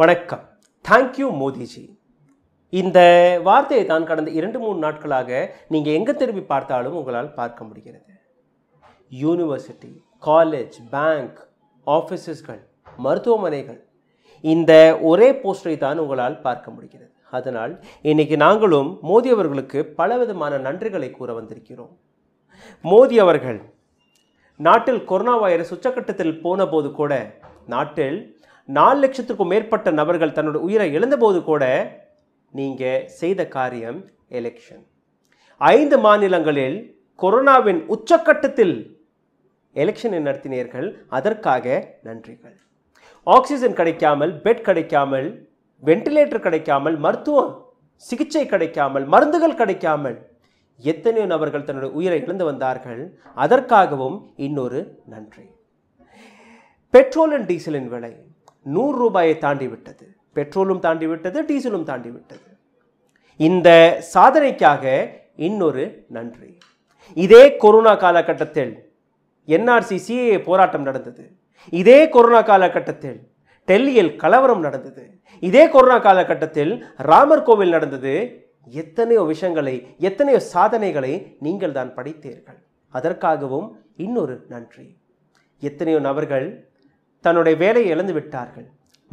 வணக்கம் தேங்க்யூ மோதிஜி இந்த வார்த்தையை தான் கடந்த இரண்டு மூணு நாட்களாக நீங்கள் எங்கே திரும்பி பார்த்தாலும் உங்களால் பார்க்க முடிகிறது யூனிவர்சிட்டி காலேஜ் பேங்க் ஆஃபீஸஸ்கள் மருத்துவமனைகள் இந்த ஒரே போஸ்டரை தான் உங்களால் பார்க்க முடிகிறது அதனால் இன்றைக்கி நாங்களும் மோதி அவர்களுக்கு பலவிதமான நன்றிகளை கூற வந்திருக்கிறோம் மோதி அவர்கள் நாட்டில் கொரோனா வைரஸ் உச்சக்கட்டத்தில் போன போது கூட நாட்டில் நாலு லட்சத்திற்கும் மேற்பட்ட நபர்கள் தன்னோட உயிரை இழந்தபோது கூட நீங்கள் செய்த காரியம் எலெக்ஷன் ஐந்து மாநிலங்களில் கொரோனாவின் உச்சக்கட்டத்தில் எலெக்ஷனை நடத்தினீர்கள் அதற்காக நன்றிகள் ஆக்சிஜன் கிடைக்காமல் பெட் கிடைக்காமல் வென்டிலேட்டர் கிடைக்காமல் மருத்துவம் சிகிச்சை கிடைக்காமல் மருந்துகள் கிடைக்காமல் எத்தனையோ நபர்கள் தன்னுடைய உயிரை இழந்து வந்தார்கள் அதற்காகவும் இன்னொரு நன்றி பெட்ரோல் அண்ட் டீசலின் விலை நூறு ரூபாயை தாண்டிவிட்டது பெட்ரோலும் தாண்டிவிட்டது டீசலும் தாண்டிவிட்டது இந்த சாதனைக்காக இன்னொரு நன்றி இதே கொரோனா காலகட்டத்தில் என்ஆர்சி சிஏ போராட்டம் நடந்தது இதே கொரோனா காலகட்டத்தில் டெல்லியில் கலவரம் நடந்தது இதே கொரோனா காலகட்டத்தில் ராமர் கோவில் நடந்தது எத்தனையோ விஷயங்களை எத்தனையோ சாதனைகளை நீங்கள் தான் படித்தீர்கள் அதற்காகவும் இன்னொரு நன்றி எத்தனையோ நபர்கள் தன்னுடைய வேலையை இழந்து விட்டார்கள்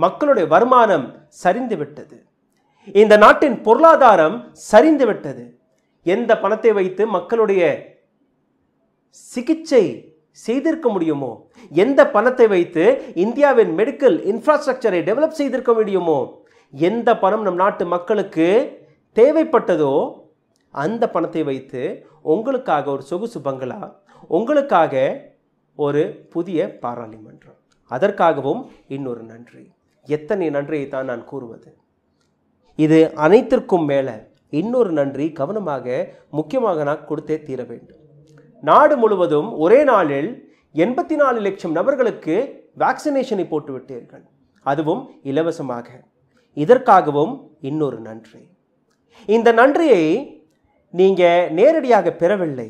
மக்களுடைய வருமானம் சரிந்து விட்டது இந்த நாட்டின் பொருளாதாரம் சரிந்து விட்டது எந்த பணத்தை வைத்து மக்களுடைய சிகிச்சை செய்திருக்க முடியுமோ எந்த பணத்தை வைத்து இந்தியாவின் மெடிக்கல் இன்ஃப்ராஸ்ட்ரக்சரை டெவலப் செய்திருக்க முடியுமோ எந்த பணம் நம் நாட்டு மக்களுக்கு தேவைப்பட்டதோ அந்த பணத்தை வைத்து உங்களுக்காக ஒரு சொகுசு பங்களா உங்களுக்காக ஒரு புதிய பாராளுமன்றம் அதற்காகவும் இன்னொரு நன்றி எத்தனை நன்றியை தான் நான் கூறுவது இது அனைத்திற்கும் மேலே இன்னொரு நன்றி கவனமாக முக்கியமாக நான் கொடுத்தே தீர வேண்டும் நாடு முழுவதும் ஒரே நாளில் எண்பத்தி நாலு லட்சம் நபர்களுக்கு வேக்சினேஷனை போட்டுவிட்டீர்கள் அதுவும் இலவசமாக இதற்காகவும் இன்னொரு நன்றி இந்த நன்றியை நீங்கள் நேரடியாக பெறவில்லை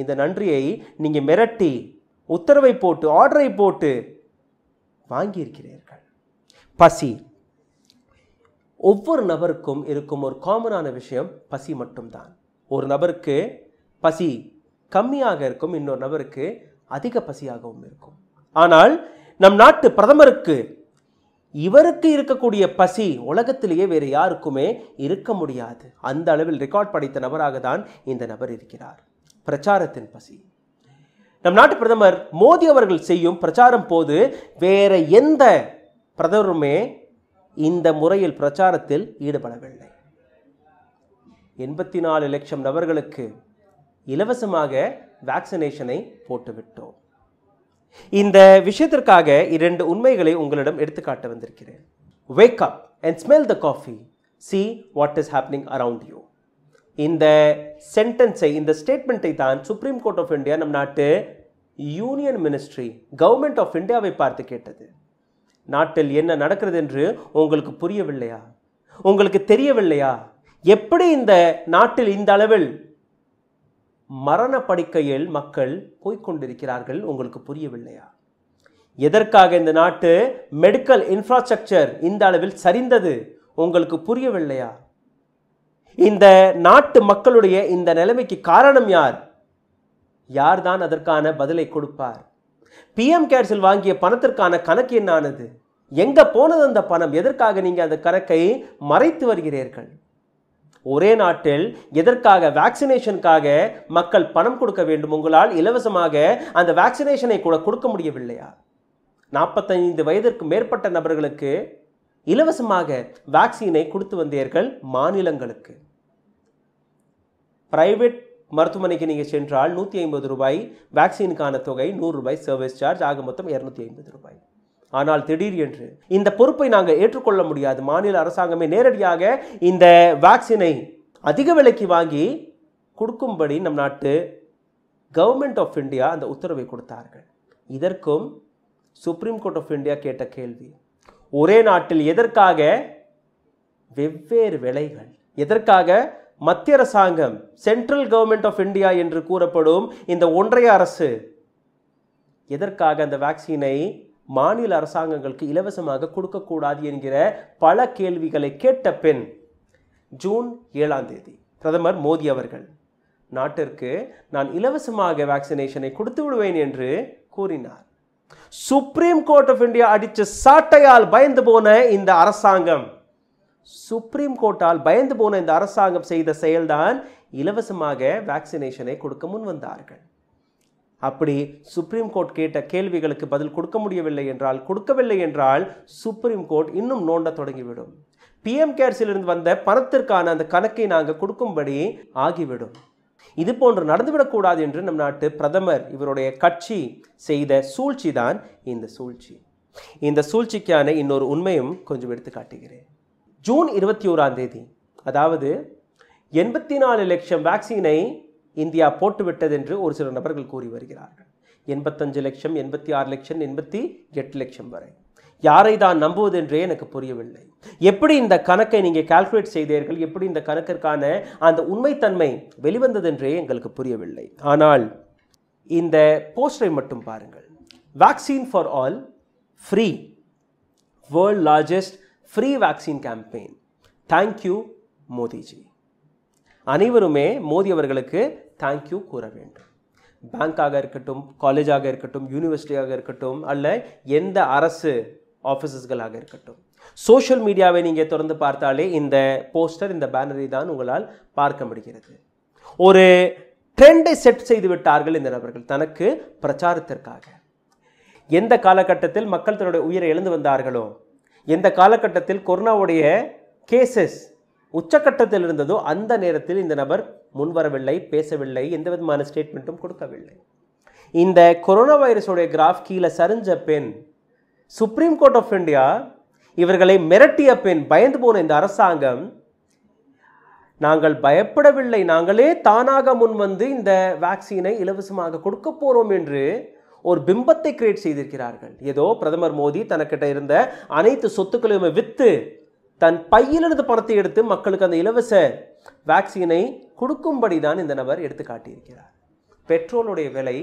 இந்த நன்றியை நீங்கள் மிரட்டி உத்தரவை போட்டு ஆர்டரை போட்டு வாங்கியிருக்கிறீர்கள் பசி ஒவ்வொரு நபருக்கும் இருக்கும் ஒரு காமனான விஷயம் பசி மட்டும்தான் ஒரு நபருக்கு பசி கம்மியாக இருக்கும் இன்னொரு நபருக்கு அதிக பசியாகவும் இருக்கும் ஆனால் நம் நாட்டு பிரதமருக்கு இவருக்கு இருக்கக்கூடிய பசி உலகத்திலேயே வேறு யாருக்குமே இருக்க முடியாது அந்த அளவில் ரெக்கார்ட் படைத்த நபராக தான் இந்த நபர் இருக்கிறார் பிரச்சாரத்தின் பசி நம் நாட்டு பிரதமர் மோடி அவர்கள் செய்யும் பிரச்சாரம் போது வேற எந்த பிரதமருமே இந்த முறையில் பிரச்சாரத்தில் ஈடுபடவில்லை எண்பத்தி நாலு லட்சம் நபர்களுக்கு இலவசமாக வேக்சினேஷனை போட்டுவிட்டோம் இந்த விஷயத்திற்காக இரண்டு உண்மைகளை உங்களிடம் எடுத்துக்காட்ட வந்திருக்கிறேன் wake up and smell the coffee see what is happening around you இந்த சென்டென்ஸை இந்த ஸ்டேட்மெண்ட்டை தான் சுப்ரீம் கோர்ட் ஆஃப் இந்தியா நம் நாட்டு யூனியன் மினிஸ்ட்ரி கவர்மெண்ட் ஆஃப் இந்தியாவை பார்த்து கேட்டது நாட்டில் என்ன நடக்கிறது என்று உங்களுக்கு புரியவில்லையா உங்களுக்கு தெரியவில்லையா எப்படி இந்த நாட்டில் இந்த அளவில் மரண படுக்கையில் மக்கள் போய்கொண்டிருக்கிறார்கள் உங்களுக்கு புரியவில்லையா எதற்காக இந்த நாட்டு மெடிக்கல் இன்ஃப்ராஸ்ட்ரக்சர் இந்த அளவில் சரிந்தது உங்களுக்கு புரியவில்லையா இந்த நாட்டு மக்களுடைய இந்த நிலைமைக்கு காரணம் யார் யார் தான் அதற்கான பதிலை கொடுப்பார் பிஎம் கேர்ஸில் வாங்கிய பணத்திற்கான கணக்கு என்னானது எங்கே போனது அந்த பணம் எதற்காக நீங்கள் அந்த கணக்கை மறைத்து வருகிறீர்கள் ஒரே நாட்டில் எதற்காக வேக்சினேஷனுக்காக மக்கள் பணம் கொடுக்க வேண்டும் உங்களால் இலவசமாக அந்த வேக்சினேஷனை கூட கொடுக்க முடியவில்லையா நாற்பத்தைந்து வயதிற்கு மேற்பட்ட நபர்களுக்கு இலவசமாக வேக்சினை கொடுத்து வந்தீர்கள் மாநிலங்களுக்கு பிரைவேட் மருத்துவமனைக்கு நீங்கள் சென்றால் நூற்றி ஐம்பது ரூபாய் வேக்சினுக்கான தொகை நூறுரூபாய் சர்வீஸ் சார்ஜ் ஆக மொத்தம் இரநூத்தி ஐம்பது ரூபாய் ஆனால் திடீர் என்று இந்த பொறுப்பை நாங்கள் ஏற்றுக்கொள்ள முடியாது மாநில அரசாங்கமே நேரடியாக இந்த வேக்சினை அதிக விலைக்கு வாங்கி கொடுக்கும்படி நம் நாட்டு கவர்மெண்ட் ஆஃப் இந்தியா அந்த உத்தரவை கொடுத்தார்கள் இதற்கும் சுப்ரீம் கோர்ட் ஆஃப் இந்தியா கேட்ட கேள்வி ஒரே நாட்டில் எதற்காக வெவ்வேறு விலைகள் எதற்காக மத்திய அரசாங்கம் சென்ட்ரல் கவர்மெண்ட் ஆஃப் இந்தியா என்று கூறப்படும் இந்த ஒன்றிய அரசு எதற்காக அந்த வேக்சினை மாநில அரசாங்கங்களுக்கு இலவசமாக கொடுக்கக்கூடாது என்கிற பல கேள்விகளை கேட்ட பின் ஜூன் ஏழாம் தேதி பிரதமர் மோடி அவர்கள் நாட்டிற்கு நான் இலவசமாக வேக்சினேஷனை கொடுத்து விடுவேன் என்று கூறினார் சுப்ரீம் கோர்ட் ஆஃப் இந்தியா அடித்த சாட்டையால் பயந்து போன இந்த அரசாங்கம் சுப்ரீம் கோர்ட்டால் பயந்து போன இந்த அரசாங்கம் செய்த செயல்தான் இலவசமாக வேக்சினேஷனை கொடுக்க முன் வந்தார்கள் அப்படி சுப்ரீம் கோர்ட் கேட்ட கேள்விகளுக்கு பதில் கொடுக்க முடியவில்லை என்றால் கொடுக்கவில்லை என்றால் சுப்ரீம் கோர்ட் இன்னும் நோண்ட தொடங்கிவிடும் பிஎம் கேர்ஸிலிருந்து வந்த பணத்திற்கான அந்த கணக்கை நாங்கள் கொடுக்கும்படி ஆகிவிடும் இது போன்று நடந்துவிடக்கூடாது என்று நம் நாட்டு பிரதமர் இவருடைய கட்சி செய்த சூழ்ச்சி தான் இந்த சூழ்ச்சி இந்த சூழ்ச்சிக்கான இன்னொரு உண்மையும் கொஞ்சம் எடுத்து காட்டுகிறேன் ஜூன் இருபத்தி ஓராம் தேதி அதாவது எண்பத்தி நாலு லட்சம் வேக்சினை இந்தியா போட்டுவிட்டது என்று ஒரு சில நபர்கள் கூறி வருகிறார்கள் எண்பத்தஞ்சு லட்சம் எண்பத்தி ஆறு லட்சம் எண்பத்தி எட்டு லட்சம் வரை யாரை தான் நம்புவது என்றே எனக்கு புரியவில்லை எப்படி இந்த கணக்கை நீங்கள் கால்குலேட் செய்தீர்கள் எப்படி இந்த கணக்கிற்கான அந்த உண்மைத்தன்மை வெளிவந்தது என்றே எங்களுக்கு புரியவில்லை ஆனால் இந்த போஸ்டரை மட்டும் பாருங்கள் vaccine for all free world largest free vaccine campaign thank you Modiji அனைவருமே மோதி அவர்களுக்கு தேங்க்யூ கூற வேண்டும் பேங்காக இருக்கட்டும் காலேஜாக இருக்கட்டும் யூனிவர்சிட்டியாக இருக்கட்டும் அல்ல எந்த அரசு ஆஃபீஸஸ்களாக இருக்கட்டும் சோஷியல் மீடியாவை நீங்கள் திறந்து பார்த்தாலே இந்த போஸ்டர் இந்த பேனரை தான் உங்களால் பார்க்க முடிகிறது ஒரு ட்ரெண்டை செட் செய்து விட்டார்கள் இந்த நபர்கள் தனக்கு பிரச்சாரத்திற்காக எந்த காலகட்டத்தில் மக்கள் தன்னுடைய உயிரை எழுந்து வந்தார்களோ எந்த காலகட்டத்தில் கொரோனாவுடைய கேசஸ் உச்சக்கட்டத்தில் இருந்ததோ அந்த நேரத்தில் இந்த நபர் முன்வரவில்லை பேசவில்லை எந்த விதமான ஸ்டேட்மெண்ட்டும் கொடுக்கவில்லை இந்த கொரோனா வைரஸோடைய கிராஃப் கீழே சரிஞ்ச பெண் சுப்ரீம் கோர்ட் ஆஃப் இந்தியா இவர்களை மிரட்டிய பெண் பயந்து போன இந்த அரசாங்கம் நாங்கள் பயப்படவில்லை நாங்களே தானாக முன்வந்து இந்த வேக்சினை இலவசமாக கொடுக்க போகிறோம் என்று ஒரு பிம்பத்தை கிரியேட் செய்திருக்கிறார்கள் ஏதோ பிரதமர் மோடி தனக்கிட்ட இருந்த அனைத்து சொத்துக்களையுமே விற்று தன் பையிலிருந்து பணத்தை எடுத்து மக்களுக்கு அந்த இலவச வேக்சினை கொடுக்கும்படி தான் இந்த நபர் எடுத்து காட்டியிருக்கிறார் பெட்ரோலுடைய விலை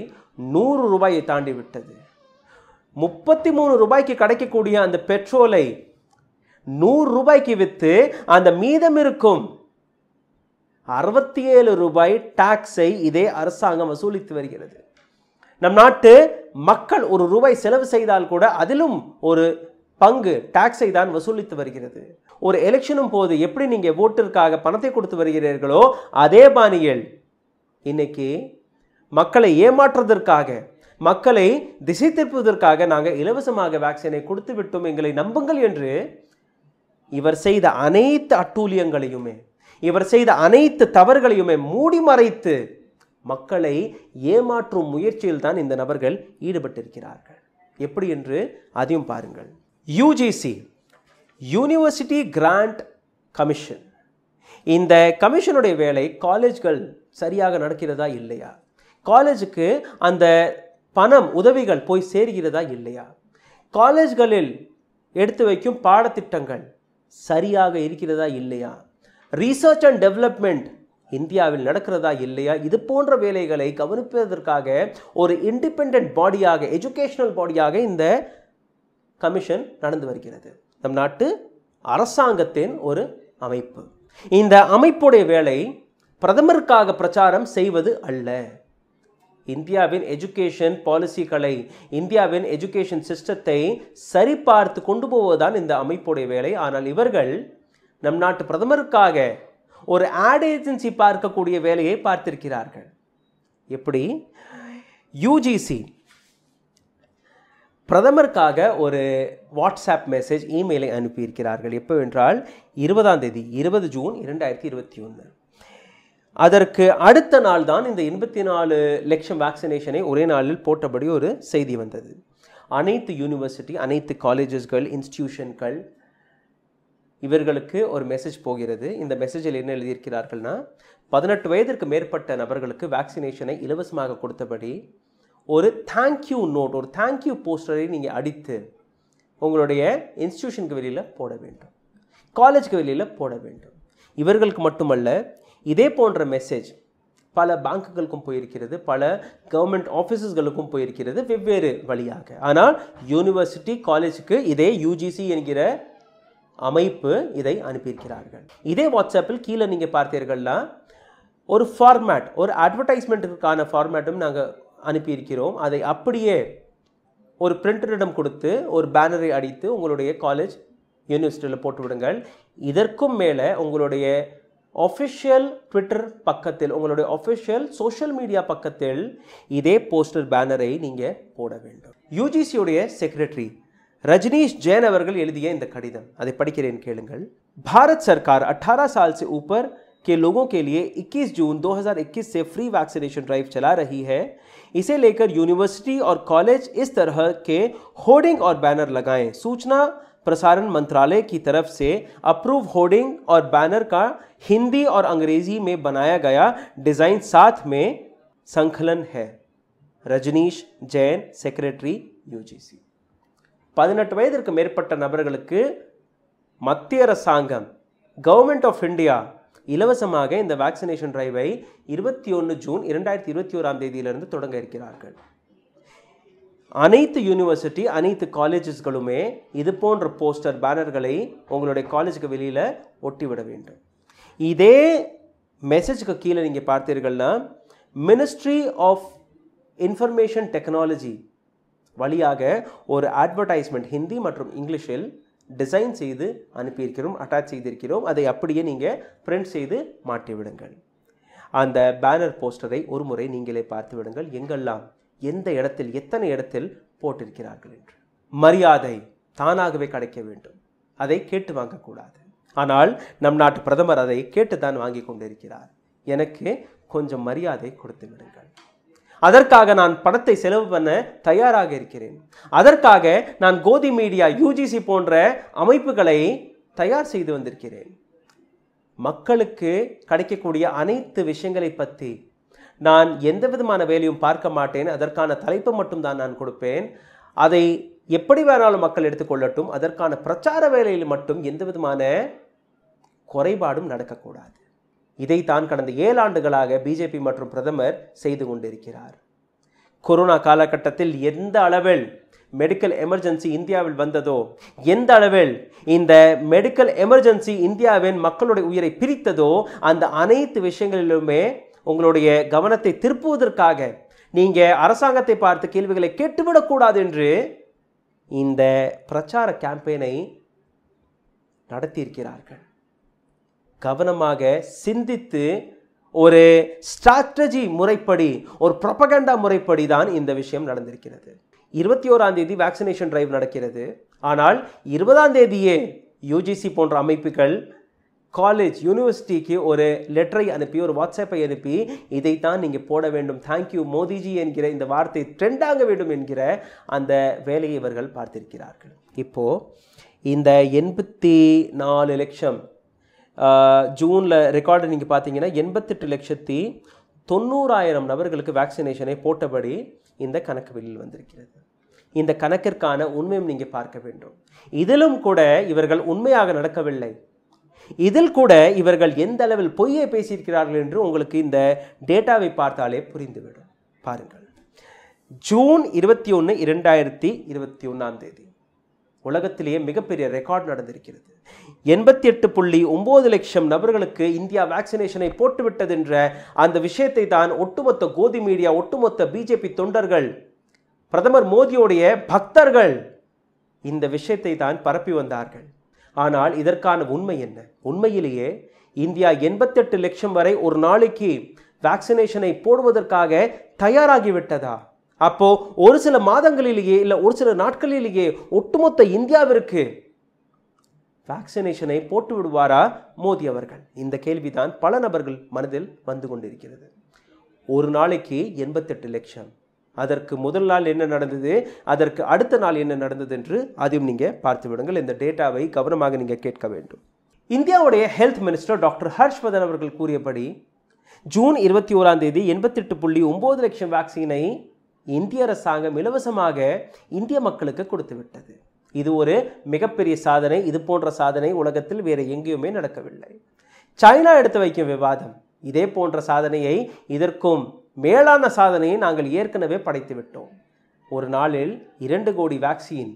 நூறு ரூபாயை தாண்டி விட்டது முப்பத்தி மூணு ரூபாய்க்கு கிடைக்கக்கூடிய அந்த பெட்ரோலை நூறு ரூபாய்க்கு விற்று அந்த மீதம் இருக்கும் அறுபத்தி ஏழு ரூபாய் டாக்ஸை இதே அரசாங்கம் வசூலித்து வருகிறது நம் நாட்டு மக்கள் ஒரு ரூபாய் செலவு செய்தால் கூட அதிலும் ஒரு பங்கு டாக்ஸை தான் வசூலித்து வருகிறது ஒரு எலெக்ஷனும் போது எப்படி நீங்கள் ஓட்டிற்காக பணத்தை கொடுத்து வருகிறீர்களோ அதே பாணியில் இன்னைக்கு மக்களை ஏமாற்றுவதற்காக மக்களை திசை திருப்புவதற்காக நாங்கள் இலவசமாக வேக்சினை கொடுத்து விட்டோம் எங்களை நம்புங்கள் என்று இவர் செய்த அனைத்து அட்டூழியங்களையுமே இவர் செய்த அனைத்து தவறுகளையுமே மூடி மறைத்து மக்களை ஏமாற்றும் முயற்சியில் தான் இந்த நபர்கள் ஈடுபட்டிருக்கிறார்கள் எப்படி என்று அதையும் பாருங்கள் யூஜிசி யூனிவர்சிட்டி கிராண்ட் கமிஷன் இந்த கமிஷனுடைய வேலை காலேஜ்கள் சரியாக நடக்கிறதா இல்லையா காலேஜுக்கு அந்த பணம் உதவிகள் போய் சேர்கிறதா இல்லையா காலேஜ்களில் எடுத்து வைக்கும் பாடத்திட்டங்கள் சரியாக இருக்கிறதா இல்லையா ரீசர்ச் அண்ட் டெவலப்மெண்ட் இந்தியாவில் நடக்கிறதா இல்லையா இது போன்ற வேலைகளை கவனிப்பதற்காக ஒரு இண்டிபெண்ட் பாடியாக எஜுகேஷனல் பாடியாக இந்த கமிஷன் நடந்து வருகிறது நம் நாட்டு அரசாங்கத்தின் ஒரு அமைப்பு இந்த அமைப்புடைய வேலை பிரதமருக்காக பிரச்சாரம் செய்வது அல்ல இந்தியாவின் எஜுகேஷன் பாலிசிகளை இந்தியாவின் எஜுகேஷன் சிஸ்டத்தை சரிபார்த்து கொண்டு போவதுதான் இந்த அமைப்புடைய வேலை ஆனால் இவர்கள் நம் நாட்டு பிரதமருக்காக ஒரு ஆட் ஏஜென்சி பார்க்கக்கூடிய வேலையை பார்த்திருக்கிறார்கள் எப்படி யூஜிசி பிரதமருக்காக ஒரு வாட்ஸ்அப் மெசேஜ் இமெயிலை அனுப்பியிருக்கிறார்கள் எப்போ என்றால் இருபதாம் தேதி இருபது ஜூன் இரண்டாயிரத்தி இருபத்தி ஒன்று அதற்கு அடுத்த நாள் தான் இந்த எண்பத்தி நாலு லட்சம் வேக்சினேஷனை ஒரே நாளில் போட்டபடி ஒரு செய்தி வந்தது அனைத்து யூனிவர்சிட்டி அனைத்து காலேஜஸ்கள் இன்ஸ்டியூஷன்கள் இவர்களுக்கு ஒரு மெசேஜ் போகிறது இந்த மெசேஜில் என்ன எழுதியிருக்கிறார்கள்னா பதினெட்டு வயதிற்கு மேற்பட்ட நபர்களுக்கு வேக்சினேஷனை இலவசமாக கொடுத்தபடி ஒரு தேங்க்யூ நோட் ஒரு தேங்க்யூ போஸ்டரை நீங்கள் அடித்து உங்களுடைய இன்ஸ்டியூஷனுக்கு வெளியில் போட வேண்டும் காலேஜுக்கு வெளியில் போட வேண்டும் இவர்களுக்கு மட்டுமல்ல இதே போன்ற மெசேஜ் பல பேங்குகளுக்கும் போயிருக்கிறது பல கவர்மெண்ட் ஆஃபீஸஸ்களுக்கும் போயிருக்கிறது வெவ்வேறு வழியாக ஆனால் யூனிவர்சிட்டி காலேஜுக்கு இதே யூஜிசி என்கிற அமைப்பு இதை அனுப்பியிருக்கிறார்கள் இதே வாட்ஸ்அப்பில் கீழே நீங்கள் பார்த்தீர்கள்னா ஒரு ஃபார்மேட் ஒரு அட்வர்டைஸ்மெண்ட்டுக்கான ஃபார்மேட்டும் நாங்கள் அனுப்பியிருக்கிறோம் அதை அப்படியே ஒரு பிரிண்டரிடம் கொடுத்து ஒரு பேனரை அடித்து உங்களுடைய காலேஜ் யூனிவர்சிட்டியில் போட்டு விடுங்கள் இதற்கும் மேலே உங்களுடைய ஒஃபிஷியல் ட்விட்டர் பக்கத்தில் உங்களுடைய ஒஃபிஷியல் சோஷியல் மீடியா பக்கத்தில் இதே போஸ்டர் பேனரை நீங்கள் போட வேண்டும் யூஜிசியுடைய செக்ரட்டரி रजनीश जैन अवर्गल पढ़ी भारत सरकार 18 साल से ऊपर के लोगों के लिए 21 जून 2021 से फ्री वैक्सीनेशन ड्राइव चला रही है इसे लेकर यूनिवर्सिटी और कॉलेज इस तरह के होर्डिंग और बैनर लगाएं सूचना प्रसारण मंत्रालय की तरफ से अप्रूव होर्डिंग और बैनर का हिंदी और अंग्रेजी में बनाया गया डिजाइन साथ में संकलन है रजनीश जैन सेक्रेटरी यूजीसी பதினெட்டு வயதிற்கு மேற்பட்ட நபர்களுக்கு மத்திய அரசாங்கம் கவர்மெண்ட் ஆஃப் இந்தியா இலவசமாக இந்த வேக்சினேஷன் டிரைவை இருபத்தி ஒன்று ஜூன் இரண்டாயிரத்தி இருபத்தி ஓராம் தேதியிலிருந்து தொடங்க இருக்கிறார்கள் அனைத்து யூனிவர்சிட்டி அனைத்து காலேஜஸ்களுமே இது போன்ற போஸ்டர் பேனர்களை உங்களுடைய காலேஜுக்கு வெளியில் ஒட்டிவிட வேண்டும் இதே மெசேஜுக்கு கீழே நீங்கள் பார்த்தீர்கள்னா மினிஸ்ட்ரி ஆஃப் இன்ஃபர்மேஷன் டெக்னாலஜி வழியாக ஒரு அட்வர்டைஸ்மெண்ட் ஹிந்தி மற்றும் இங்கிலீஷில் டிசைன் செய்து அனுப்பியிருக்கிறோம் அட்டாச் செய்திருக்கிறோம் அதை அப்படியே நீங்கள் பிரிண்ட் செய்து மாட்டிவிடுங்கள் அந்த பேனர் போஸ்டரை ஒரு முறை நீங்களே பார்த்து விடுங்கள் எங்கெல்லாம் எந்த இடத்தில் எத்தனை இடத்தில் போட்டிருக்கிறார்கள் என்று மரியாதை தானாகவே கிடைக்க வேண்டும் அதை கேட்டு வாங்கக்கூடாது ஆனால் நம் நாட்டு பிரதமர் அதை கேட்டு தான் வாங்கி கொண்டிருக்கிறார் எனக்கு கொஞ்சம் மரியாதை கொடுத்து விடுங்கள் அதற்காக நான் பணத்தை செலவு பண்ண தயாராக இருக்கிறேன் அதற்காக நான் கோதி மீடியா யூஜிசி போன்ற அமைப்புகளை தயார் செய்து வந்திருக்கிறேன் மக்களுக்கு கிடைக்கக்கூடிய அனைத்து விஷயங்களை பற்றி நான் எந்த விதமான வேலையும் பார்க்க மாட்டேன் அதற்கான தலைப்பு மட்டும்தான் நான் கொடுப்பேன் அதை எப்படி வேணாலும் மக்கள் எடுத்துக்கொள்ளட்டும் அதற்கான பிரச்சார வேலையில் மட்டும் எந்த விதமான குறைபாடும் நடக்கக்கூடாது இதை தான் கடந்த ஏழு ஆண்டுகளாக பிஜேபி மற்றும் பிரதமர் செய்து கொண்டிருக்கிறார் கொரோனா காலகட்டத்தில் எந்த அளவில் மெடிக்கல் எமர்ஜென்சி இந்தியாவில் வந்ததோ எந்த அளவில் இந்த மெடிக்கல் எமர்ஜென்சி இந்தியாவின் மக்களுடைய உயிரை பிரித்ததோ அந்த அனைத்து விஷயங்களிலுமே உங்களுடைய கவனத்தை திருப்புவதற்காக நீங்கள் அரசாங்கத்தை பார்த்து கேள்விகளை கேட்டுவிடக்கூடாது என்று இந்த பிரச்சார கேம்பெயினை நடத்தியிருக்கிறார்கள் கவனமாக சிந்தித்து ஒரு ஸ்ட்ராட்டஜி முறைப்படி ஒரு ப்ரொபகண்டா முறைப்படி தான் இந்த விஷயம் நடந்திருக்கிறது இருபத்தி ஓராம் தேதி வேக்சினேஷன் டிரைவ் நடக்கிறது ஆனால் இருபதாம் தேதியே யூஜிசி போன்ற அமைப்புகள் காலேஜ் யூனிவர்சிட்டிக்கு ஒரு லெட்டரை அனுப்பி ஒரு வாட்ஸ்அப்பை அனுப்பி இதைத்தான் நீங்கள் போட வேண்டும் தேங்க்யூ மோதிஜி என்கிற இந்த வார்த்தை ட்ரெண்டாக வேண்டும் என்கிற அந்த வேலையை இவர்கள் பார்த்திருக்கிறார்கள் இப்போது இந்த எண்பத்தி நாலு லட்சம் ஜூனில் ரெக்கார்டு நீங்கள் பார்த்தீங்கன்னா எண்பத்தெட்டு லட்சத்தி தொண்ணூறாயிரம் நபர்களுக்கு வேக்சினேஷனை போட்டபடி இந்த கணக்கு வெளியில் வந்திருக்கிறது இந்த கணக்கிற்கான உண்மையும் நீங்கள் பார்க்க வேண்டும் இதிலும் கூட இவர்கள் உண்மையாக நடக்கவில்லை இதில் கூட இவர்கள் எந்த அளவில் பொய்யை பேசியிருக்கிறார்கள் என்று உங்களுக்கு இந்த டேட்டாவை பார்த்தாலே புரிந்துவிடும் பாருங்கள் ஜூன் இருபத்தி ஒன்று இரண்டாயிரத்தி இருபத்தி ஒன்றாம் தேதி உலகத்திலேயே மிகப்பெரிய ரெக்கார்ட் நடந்திருக்கிறது எண்பத்தி எட்டு புள்ளி ஒம்பது லட்சம் நபர்களுக்கு இந்தியா வேக்சினேஷனை போட்டுவிட்டது என்ற அந்த விஷயத்தை தான் ஒட்டுமொத்த கோதி மீடியா ஒட்டுமொத்த பிஜேபி தொண்டர்கள் பிரதமர் மோடியோடைய பக்தர்கள் இந்த விஷயத்தை தான் பரப்பி வந்தார்கள் ஆனால் இதற்கான உண்மை என்ன உண்மையிலேயே இந்தியா எண்பத்தெட்டு லட்சம் வரை ஒரு நாளைக்கு வேக்சினேஷனை போடுவதற்காக தயாராகிவிட்டதா அப்போ ஒரு சில மாதங்களிலேயே இல்லை ஒரு சில நாட்களிலேயே ஒட்டுமொத்த இந்தியாவிற்கு வேக்சினேஷனை போட்டு விடுவாரா மோதி அவர்கள் இந்த கேள்விதான் பல நபர்கள் மனதில் வந்து கொண்டிருக்கிறது ஒரு நாளைக்கு எண்பத்தெட்டு லட்சம் அதற்கு முதல் நாள் என்ன நடந்தது அதற்கு அடுத்த நாள் என்ன நடந்தது என்று அதையும் நீங்கள் பார்த்து விடுங்கள் இந்த டேட்டாவை கவனமாக நீங்கள் கேட்க வேண்டும் இந்தியாவுடைய ஹெல்த் மினிஸ்டர் டாக்டர் ஹர்ஷ்வர்தன் அவர்கள் கூறியபடி ஜூன் இருபத்தி ஓராம் தேதி எண்பத்தெட்டு புள்ளி ஒம்பது லட்சம் வேக்சினை இந்திய அரசாங்கம் இலவசமாக இந்திய மக்களுக்கு கொடுத்து விட்டது இது ஒரு மிகப்பெரிய சாதனை இது போன்ற சாதனை உலகத்தில் வேறு எங்கேயுமே நடக்கவில்லை சைனா எடுத்து வைக்கும் விவாதம் இதே போன்ற சாதனையை இதற்கும் மேலான சாதனையை நாங்கள் ஏற்கனவே படைத்துவிட்டோம் ஒரு நாளில் இரண்டு கோடி வேக்சின்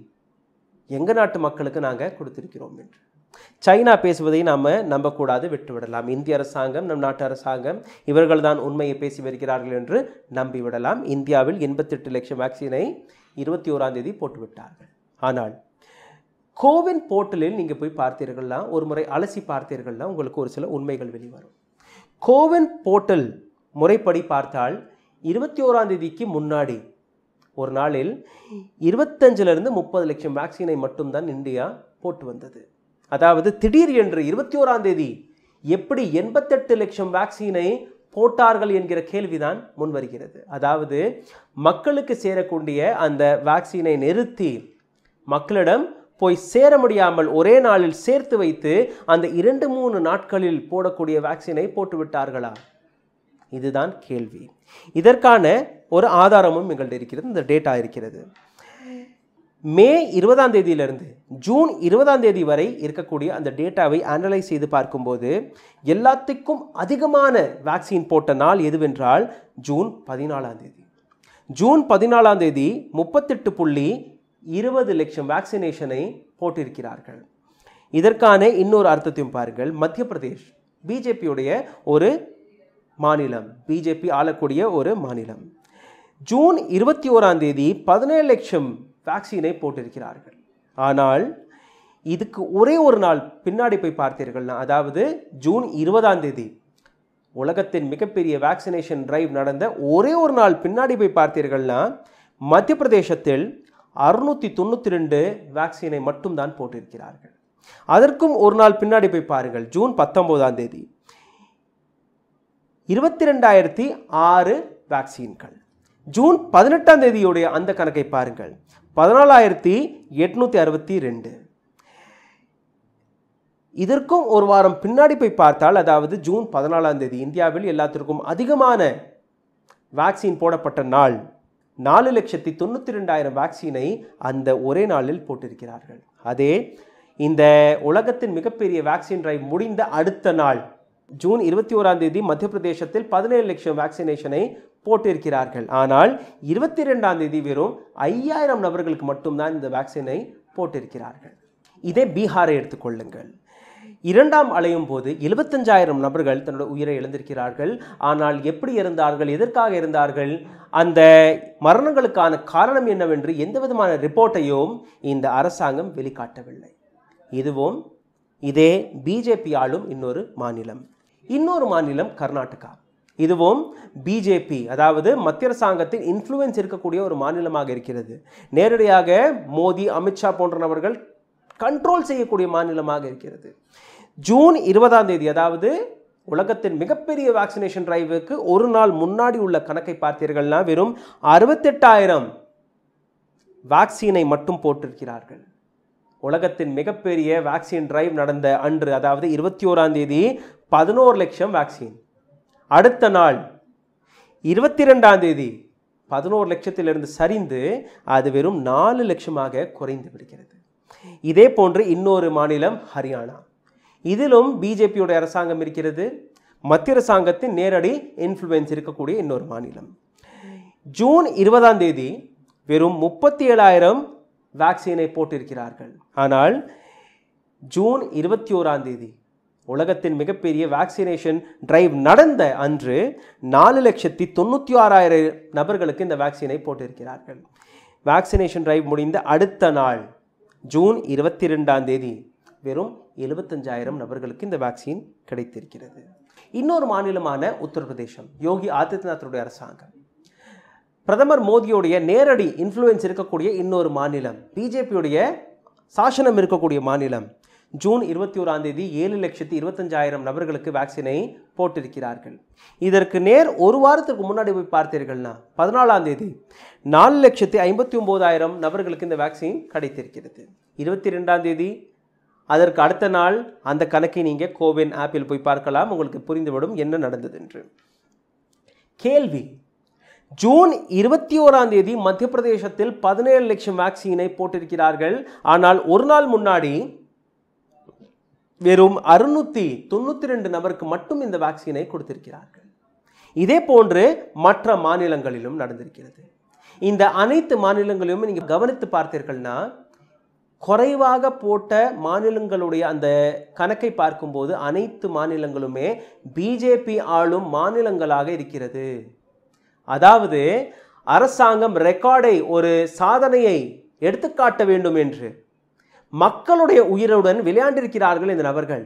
எங்கள் நாட்டு மக்களுக்கு நாங்கள் கொடுத்திருக்கிறோம் என்று சைனா பேசுவதை நாம் நம்பக்கூடாது விட்டுவிடலாம் இந்திய அரசாங்கம் நம் நாட்டு அரசாங்கம் இவர்கள் தான் உண்மையை பேசி வருகிறார்கள் என்று நம்பிவிடலாம் இந்தியாவில் எண்பத்தெட்டு லட்சம் வேக்சினை இருபத்தி ஓராம் தேதி போட்டுவிட்டார்கள் ஆனால் கோவின் போர்ட்டலில் நீங்கள் போய் பார்த்தீர்கள்னா ஒரு முறை அலசி பார்த்தீர்கள்னா உங்களுக்கு ஒரு சில உண்மைகள் வெளிவரும் கோவின் போர்ட்டல் முறைப்படி பார்த்தால் இருபத்தி ஓராம் தேதிக்கு முன்னாடி ஒரு நாளில் இருபத்தஞ்சிலிருந்து முப்பது லட்சம் வேக்சினை மட்டும்தான் இந்தியா போட்டு வந்தது அதாவது திடீர் என்று இருபத்தி ஓராம் தேதி எப்படி எண்பத்தெட்டு லட்சம் வேக்சினை போட்டார்கள் என்கிற கேள்விதான் முன்வருகிறது அதாவது மக்களுக்கு சேரக்கூடிய அந்த வேக்சினை நிறுத்தி மக்களிடம் போய் சேர முடியாமல் ஒரே நாளில் சேர்த்து வைத்து அந்த இரண்டு மூணு நாட்களில் போடக்கூடிய வேக்சினை போட்டுவிட்டார்களா இதுதான் கேள்வி இதற்கான ஒரு ஆதாரமும் எங்கள்கிட்ட இருக்கிறது இந்த டேட்டா இருக்கிறது மே இருபதாம் தேதியிலிருந்து ஜூன் இருபதாம் தேதி வரை இருக்கக்கூடிய அந்த டேட்டாவை அனலைஸ் செய்து பார்க்கும்போது எல்லாத்துக்கும் அதிகமான வேக்சின் போட்ட நாள் எதுவென்றால் ஜூன் பதினாலாம் தேதி ஜூன் பதினாலாம் தேதி முப்பத்தெட்டு புள்ளி இருபது லட்சம் வேக்சினேஷனை போட்டிருக்கிறார்கள் இதற்கான இன்னொரு அர்த்தத்தையும் பாருங்கள் மத்திய பிரதேஷ் பிஜேபியுடைய ஒரு மாநிலம் பிஜேபி ஆளக்கூடிய ஒரு மாநிலம் ஜூன் இருபத்தி ஓராம் தேதி பதினேழு லட்சம் வேக்சினை போட்டிருக்கிறார்கள் ஆனால் இதுக்கு ஒரே ஒரு நாள் பின்னாடி போய் பார்த்தீர்கள்னா அதாவது ஜூன் இருபதாம் தேதி உலகத்தின் மிகப்பெரிய வேக்சினேஷன் டிரைவ் நடந்த ஒரே ஒரு நாள் பின்னாடி போய் பார்த்தீர்கள்னா மத்திய பிரதேசத்தில் அறுநூற்றி தொண்ணூற்றி ரெண்டு வேக்சினை மட்டும்தான் போட்டிருக்கிறார்கள் அதற்கும் ஒரு நாள் பின்னாடி போய் பாருங்கள் ஜூன் பத்தொன்பதாம் தேதி இருபத்தி ரெண்டாயிரத்தி ஆறு வேக்சின்கள் ஜூன் பதினெட்டாம் தேதியுடைய அந்த கணக்கை பாருங்கள் பதினாலாயிரத்தி எட்நூற்றி அறுபத்தி ரெண்டு இதற்கும் ஒரு வாரம் பின்னாடி போய் பார்த்தால் அதாவது ஜூன் பதினாலாம் தேதி இந்தியாவில் எல்லாத்திற்கும் அதிகமான வேக்சின் போடப்பட்ட நாள் நாலு லட்சத்தி தொண்ணூற்றி ரெண்டாயிரம் வேக்சினை அந்த ஒரே நாளில் போட்டிருக்கிறார்கள் அதே இந்த உலகத்தின் மிகப்பெரிய வேக்சின் டிரைவ் முடிந்த அடுத்த நாள் ஜூன் இருபத்தி ஓராம் தேதி மத்திய பிரதேசத்தில் பதினேழு லட்சம் வேக்சினேஷனை போட்டிருக்கிறார்கள் ஆனால் இருபத்தி ரெண்டாம் தேதி வெறும் ஐயாயிரம் நபர்களுக்கு மட்டும்தான் இந்த வேக்சினை போட்டிருக்கிறார்கள் இதே பீகாரை எடுத்துக்கொள்ளுங்கள் இரண்டாம் அலையும் போது எழுபத்தஞ்சாயிரம் நபர்கள் தன்னோட உயிரை இழந்திருக்கிறார்கள் ஆனால் எப்படி இருந்தார்கள் எதற்காக இருந்தார்கள் அந்த மரணங்களுக்கான காரணம் என்னவென்று எந்த விதமான ரிப்போர்ட்டையும் இந்த அரசாங்கம் வெளிக்காட்டவில்லை இதுவும் இதே பிஜேபி ஆளும் இன்னொரு மாநிலம் இன்னொரு மாநிலம் கர்நாடகா இதுவும் பிஜேபி அதாவது மத்திய அரசாங்கத்தின் இன்ஃப்ளூயன்ஸ் இருக்கக்கூடிய ஒரு மாநிலமாக இருக்கிறது நேரடியாக மோடி அமித்ஷா போன்ற நபர்கள் கண்ட்ரோல் செய்யக்கூடிய மாநிலமாக இருக்கிறது ஜூன் இருபதாம் தேதி அதாவது உலகத்தின் மிகப்பெரிய வேக்சினேஷன் டிரைவுக்கு ஒரு நாள் முன்னாடி உள்ள கணக்கை பார்த்தீர்கள்னா வெறும் அறுபத்தெட்டாயிரம் வேக்சினை மட்டும் போட்டிருக்கிறார்கள் உலகத்தின் மிகப்பெரிய வேக்சின் டிரைவ் நடந்த அன்று அதாவது இருபத்தி ஓராம் தேதி பதினோரு லட்சம் வேக்சின் அடுத்த நாள் இருபத்தி ரெண்டாம் தேதி பதினோரு லட்சத்திலிருந்து சரிந்து அது வெறும் நாலு லட்சமாக குறைந்து விடுகிறது இதே போன்று இன்னொரு மாநிலம் ஹரியானா இதிலும் பிஜேபியோட அரசாங்கம் இருக்கிறது மத்திய அரசாங்கத்தின் நேரடி இன்ஃப்ளூயன்ஸ் இருக்கக்கூடிய இன்னொரு மாநிலம் ஜூன் இருபதாம் தேதி வெறும் முப்பத்தி ஏழாயிரம் வேக்சினை போட்டிருக்கிறார்கள் ஆனால் ஜூன் இருபத்தி ஓராம் தேதி உலகத்தின் மிகப்பெரிய வேக்சினேஷன் டிரைவ் நடந்த அன்று நாலு லட்சத்தி தொண்ணூற்றி ஆறாயிரம் நபர்களுக்கு இந்த வேக்சினை போட்டிருக்கிறார்கள் வேக்சினேஷன் டிரைவ் முடிந்த அடுத்த நாள் ஜூன் இருபத்தி ரெண்டாம் தேதி வெறும் எழுபத்தஞ்சாயிரம் நபர்களுக்கு இந்த வேக்சின் கிடைத்திருக்கிறது இன்னொரு மாநிலமான உத்தரப்பிரதேசம் யோகி ஆதித்யநாத்துடைய அரசாங்கம் பிரதமர் மோடியுடைய நேரடி இன்ஃப்ளூயன்ஸ் இருக்கக்கூடிய இன்னொரு மாநிலம் பிஜேபியுடைய சாசனம் இருக்கக்கூடிய மாநிலம் ஜூன் இருபத்தி ஓராம் தேதி ஏழு லட்சத்தி இருபத்தஞ்சாயிரம் நபர்களுக்கு வேக்சினை போட்டிருக்கிறார்கள் இதற்கு நேர் ஒரு வாரத்துக்கு முன்னாடி போய் பார்த்தீர்கள்னா பதினாலாம் தேதி நாலு லட்சத்தி ஐம்பத்தி ஒம்போதாயிரம் நபர்களுக்கு இந்த வேக்சின் கிடைத்திருக்கிறது இருபத்தி ரெண்டாம் தேதி அதற்கு அடுத்த நாள் அந்த கணக்கை நீங்கள் கோவின் ஆப்பில் போய் பார்க்கலாம் உங்களுக்கு புரிந்துவிடும் என்ன நடந்தது என்று கேள்வி ஜூன் இருபத்தி ஓராம் தேதி மத்திய பிரதேசத்தில் பதினேழு லட்சம் வேக்சினை போட்டிருக்கிறார்கள் ஆனால் ஒரு நாள் முன்னாடி வெறும் அறுநூற்றி தொண்ணூற்றி ரெண்டு நபருக்கு மட்டும் இந்த வேக்சினை கொடுத்திருக்கிறார்கள் இதே போன்று மற்ற மாநிலங்களிலும் நடந்திருக்கிறது இந்த அனைத்து மாநிலங்களிலும் நீங்கள் கவனித்து பார்த்தீர்கள்னா குறைவாக போட்ட மாநிலங்களுடைய அந்த கணக்கை பார்க்கும்போது அனைத்து மாநிலங்களுமே பிஜேபி ஆளும் மாநிலங்களாக இருக்கிறது அதாவது அரசாங்கம் ரெக்கார்டை ஒரு சாதனையை எடுத்துக்காட்ட வேண்டும் என்று மக்களுடைய உயிருடன் விளையாண்டிருக்கிறார்கள் இந்த நபர்கள்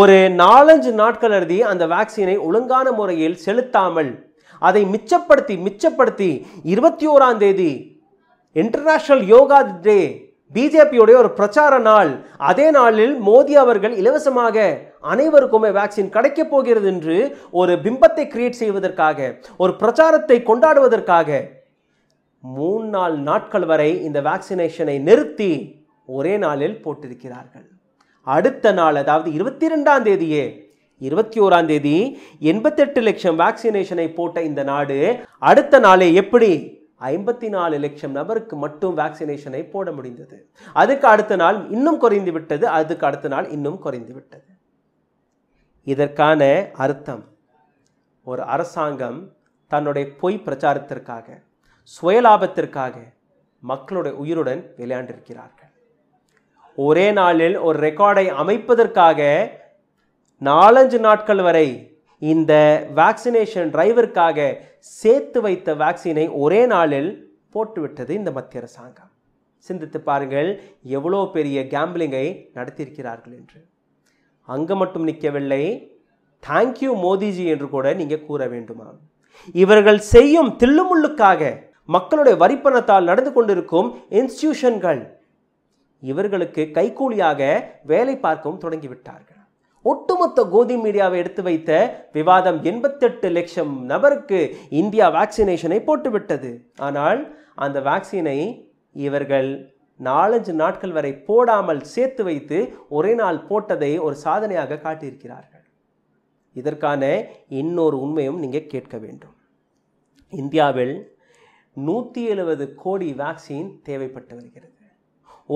ஒரு நாலஞ்சு நாட்கள் எழுதி அந்த வேக்சினை ஒழுங்கான முறையில் செலுத்தாமல் அதை மிச்சப்படுத்தி மிச்சப்படுத்தி இருபத்தி ஓராம் தேதி இன்டர்நேஷ்னல் யோகா டே பிஜேபியுடைய ஒரு பிரச்சார நாள் அதே நாளில் மோடி அவர்கள் இலவசமாக அனைவருக்குமே வேக்சின் கிடைக்க போகிறது என்று ஒரு பிம்பத்தை கிரியேட் செய்வதற்காக ஒரு பிரச்சாரத்தை கொண்டாடுவதற்காக மூணு நாள் நாட்கள் வரை இந்த வேக்சினேஷனை நிறுத்தி ஒரே நாளில் போட்டிருக்கிறார்கள் அடுத்த நாள் அதாவது இருபத்தி ரெண்டாம் தேதியே இருபத்தி ஓராம் தேதி எண்பத்தெட்டு லட்சம் வேக்சினேஷனை போட்ட இந்த நாடு அடுத்த நாளே எப்படி ஐம்பத்தி நாலு லட்சம் நபருக்கு மட்டும் வேக்சினேஷனை போட முடிந்தது அதுக்கு அடுத்த நாள் இன்னும் குறைந்து விட்டது அதுக்கு அடுத்த நாள் இன்னும் குறைந்து விட்டது இதற்கான அர்த்தம் ஒரு அரசாங்கம் தன்னுடைய பொய் பிரச்சாரத்திற்காக சுயலாபத்திற்காக மக்களுடைய உயிருடன் விளையாண்டிருக்கிறார்கள் ஒரே நாளில் ஒரு ரெக்கார்டை அமைப்பதற்காக நாலஞ்சு நாட்கள் வரை இந்த வேக்சினேஷன் டிரைவருக்காக சேர்த்து வைத்த வேக்சினை ஒரே நாளில் போட்டுவிட்டது இந்த மத்திய அரசாங்கம் சிந்தித்து பாருங்கள் எவ்வளோ பெரிய கேம்பிளிங்கை நடத்தியிருக்கிறார்கள் என்று அங்கே மட்டும் நிற்கவில்லை தேங்க்யூ மோதிஜி என்று கூட நீங்கள் கூற வேண்டுமா இவர்கள் செய்யும் தில்லுமுள்ளுக்காக மக்களுடைய வரிப்பணத்தால் நடந்து கொண்டிருக்கும் இன்ஸ்டியூஷன்கள் இவர்களுக்கு கைகூலியாக வேலை பார்க்கவும் தொடங்கிவிட்டார்கள் ஒட்டுமொத்த கோதி மீடியாவை எடுத்து வைத்த விவாதம் எண்பத்தெட்டு லட்சம் நபருக்கு இந்தியா வேக்சினேஷனை போட்டுவிட்டது ஆனால் அந்த வேக்சினை இவர்கள் நாலஞ்சு நாட்கள் வரை போடாமல் சேர்த்து வைத்து ஒரே நாள் போட்டதை ஒரு சாதனையாக காட்டியிருக்கிறார்கள் இதற்கான இன்னொரு உண்மையும் நீங்கள் கேட்க வேண்டும் இந்தியாவில் நூற்றி எழுபது கோடி வேக்சின் தேவைப்பட்டு வருகிறது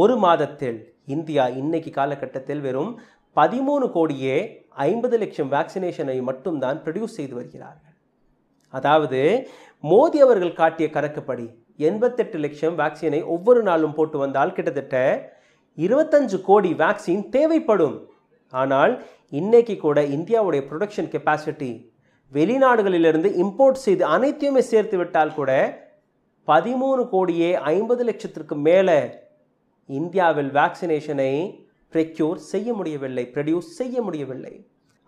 ஒரு மாதத்தில் இந்தியா இன்னைக்கு காலகட்டத்தில் வெறும் பதிமூணு கோடியே ஐம்பது லட்சம் வேக்சினேஷனை மட்டும்தான் ப்ரொடியூஸ் செய்து வருகிறார்கள் அதாவது மோடி அவர்கள் காட்டிய கணக்குப்படி எண்பத்தெட்டு லட்சம் வேக்சினை ஒவ்வொரு நாளும் போட்டு வந்தால் கிட்டத்தட்ட இருபத்தஞ்சு கோடி வேக்சின் தேவைப்படும் ஆனால் இன்னைக்கு கூட இந்தியாவுடைய ப்ரொடக்ஷன் கெப்பாசிட்டி வெளிநாடுகளிலிருந்து இம்போர்ட் செய்து அனைத்தையுமே சேர்த்து விட்டால் கூட பதிமூணு கோடியே ஐம்பது லட்சத்திற்கு மேலே இந்தியாவில் வேக்சினேஷனை ப்ரெக்யூர் செய்ய முடியவில்லை ப்ரொடியூஸ் செய்ய முடியவில்லை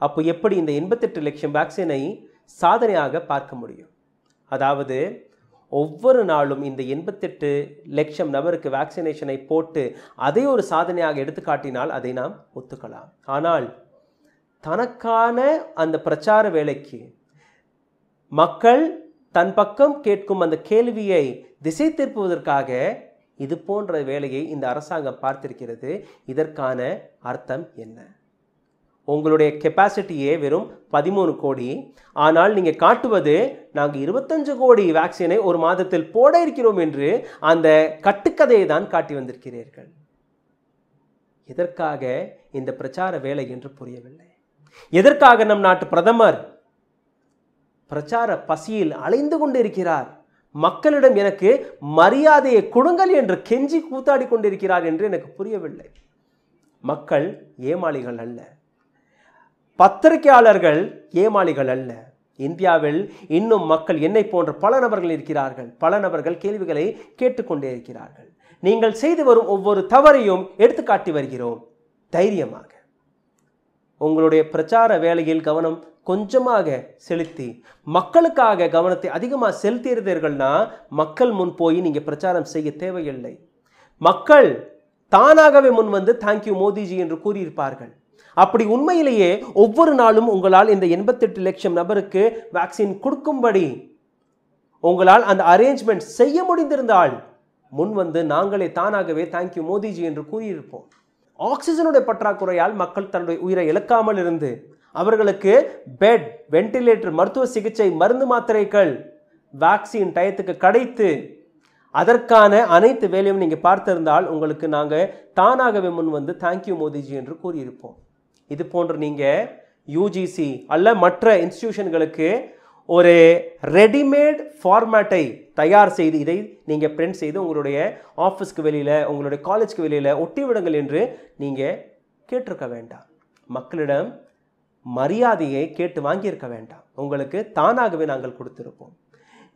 அப்போ எப்படி இந்த எண்பத்தெட்டு லட்சம் வேக்சினை சாதனையாக பார்க்க முடியும் அதாவது ஒவ்வொரு நாளும் இந்த எண்பத்தெட்டு லட்சம் நபருக்கு வேக்சினேஷனை போட்டு அதை ஒரு சாதனையாக எடுத்துக்காட்டினால் அதை நாம் ஒத்துக்கலாம் ஆனால் தனக்கான அந்த பிரச்சார வேலைக்கு மக்கள் தன் பக்கம் கேட்கும் அந்த கேள்வியை திசை திருப்புவதற்காக இது போன்ற வேலையை இந்த அரசாங்கம் பார்த்திருக்கிறது இதற்கான அர்த்தம் என்ன உங்களுடைய கெப்பாசிட்டியே வெறும் பதிமூணு கோடி ஆனால் நீங்கள் காட்டுவது நாங்கள் இருபத்தஞ்சு கோடி வேக்சினை ஒரு மாதத்தில் போட இருக்கிறோம் என்று அந்த கட்டுக்கதையை தான் காட்டி வந்திருக்கிறீர்கள் எதற்காக இந்த பிரச்சார வேலை என்று புரியவில்லை எதற்காக நம் நாட்டு பிரதமர் பிரச்சார பசியில் அலைந்து கொண்டிருக்கிறார் மக்களிடம் எனக்கு மரியாதையை கொடுங்கள் என்று கெஞ்சி கூத்தாடி கொண்டிருக்கிறார் என்று எனக்கு புரியவில்லை மக்கள் ஏமாளிகள் அல்ல பத்திரிகையாளர்கள் ஏமாளிகள் அல்ல இந்தியாவில் இன்னும் மக்கள் என்னை போன்ற பல நபர்கள் இருக்கிறார்கள் பல நபர்கள் கேள்விகளை கேட்டுக்கொண்டே இருக்கிறார்கள் நீங்கள் செய்து வரும் ஒவ்வொரு தவறையும் எடுத்துக்காட்டி வருகிறோம் தைரியமாக உங்களுடைய பிரச்சார வேலையில் கவனம் கொஞ்சமாக செலுத்தி மக்களுக்காக கவனத்தை அதிகமாக செலுத்தியிருந்தீர்கள்னா மக்கள் முன் போய் நீங்கள் பிரச்சாரம் செய்ய தேவையில்லை மக்கள் தானாகவே முன் வந்து தேங்க்யூ மோதிஜி என்று கூறியிருப்பார்கள் அப்படி உண்மையிலேயே ஒவ்வொரு நாளும் உங்களால் இந்த எண்பத்தெட்டு லட்சம் நபருக்கு வேக்சின் கொடுக்கும்படி உங்களால் அந்த அரேஞ்ச்மெண்ட் செய்ய முடிந்திருந்தால் முன் வந்து நாங்களே தானாகவே தேங்க்யூ மோதிஜி என்று கூறியிருப்போம் ஆக்சிஜனுடைய பற்றாக்குறையால் மக்கள் தன்னுடைய உயிரை இழக்காமல் இருந்து அவர்களுக்கு பெட் வென்டிலேட்டர் மருத்துவ சிகிச்சை மருந்து மாத்திரைகள் வேக்சின் டயத்துக்கு கிடைத்து அதற்கான அனைத்து வேலையும் நீங்கள் பார்த்திருந்தால் உங்களுக்கு நாங்கள் தானாகவே முன் வந்து தேங்க்யூ மோதிஜி என்று கூறியிருப்போம் இது போன்று நீங்கள் யூஜிசி அல்ல மற்ற இன்ஸ்டிடியூஷன்களுக்கு ஒரு ரெடிமேட் ஃபார்மேட்டை தயார் செய்து இதை நீங்கள் பிரிண்ட் செய்து உங்களுடைய ஆஃபீஸ்க்கு வெளியில் உங்களுடைய காலேஜ்க்கு வெளியில் ஒட்டி விடுங்கள் என்று நீங்கள் கேட்டிருக்க வேண்டாம் மக்களிடம் மரியாதையை கேட்டு வாங்கியிருக்க வேண்டாம் உங்களுக்கு தானாகவே நாங்கள் கொடுத்துருப்போம்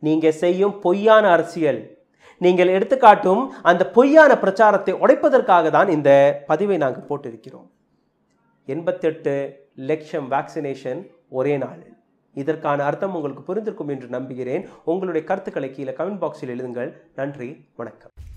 நீங்கள் செய்யும் பொய்யான அரசியல் நீங்கள் எடுத்துக்காட்டும் அந்த பொய்யான பிரச்சாரத்தை உடைப்பதற்காக தான் இந்த பதிவை நாங்கள் போட்டிருக்கிறோம் எண்பத்தெட்டு லட்சம் வேக்சினேஷன் ஒரே நாளில் இதற்கான அர்த்தம் உங்களுக்கு புரிந்திருக்கும் என்று நம்புகிறேன் உங்களுடைய கருத்துக்களை கீழே கமெண்ட் பாக்ஸில் எழுதுங்கள் நன்றி வணக்கம்